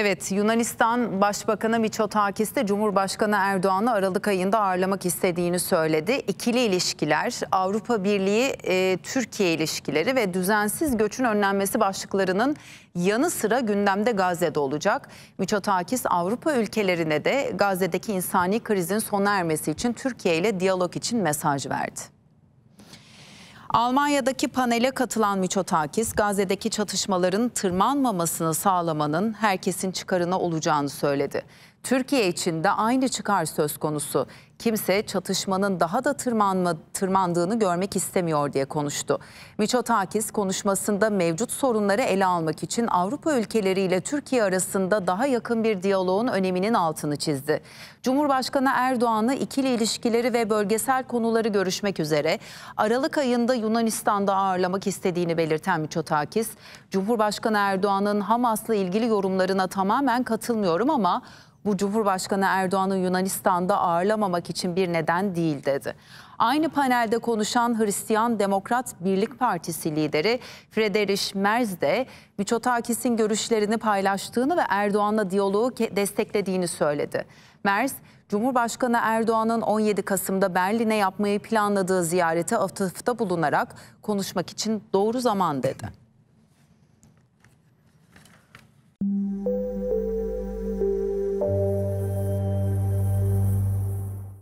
Evet Yunanistan Başbakanı Mitsotakis de Cumhurbaşkanı Erdoğan'ı Aralık ayında ağırlamak istediğini söyledi. İkili ilişkiler, Avrupa Birliği, e, Türkiye ilişkileri ve düzensiz göçün önlenmesi başlıklarının yanı sıra gündemde Gazze'de olacak. Mitsotakis Avrupa ülkelerine de Gazze'deki insani krizin sona ermesi için Türkiye ile diyalog için mesaj verdi. Almanya'daki panele katılan Miçotakis, Gazze'deki çatışmaların tırmanmamasını sağlamanın herkesin çıkarına olacağını söyledi. Türkiye için de aynı çıkar söz konusu. Kimse çatışmanın daha da tırmanma, tırmandığını görmek istemiyor diye konuştu. Miçotakis konuşmasında mevcut sorunları ele almak için Avrupa ülkeleriyle Türkiye arasında daha yakın bir diyaloğun öneminin altını çizdi. Cumhurbaşkanı Erdoğan'ı ikili ilişkileri ve bölgesel konuları görüşmek üzere Aralık ayında Yunanistan'da ağırlamak istediğini belirten Miçotakis, Cumhurbaşkanı Erdoğan'ın Hamas'la ilgili yorumlarına tamamen katılmıyorum ama bu Cumhurbaşkanı Erdoğan'ı Yunanistan'da ağırlamamak için bir neden değil dedi. Aynı panelde konuşan Hristiyan Demokrat Birlik Partisi lideri Frederic Merz de Miçotakis'in görüşlerini paylaştığını ve Erdoğan'la diyaloğu desteklediğini söyledi. Merz, Cumhurbaşkanı Erdoğan'ın 17 Kasım'da Berlin'e yapmayı planladığı ziyarete atıfta bulunarak konuşmak için doğru zaman dedi.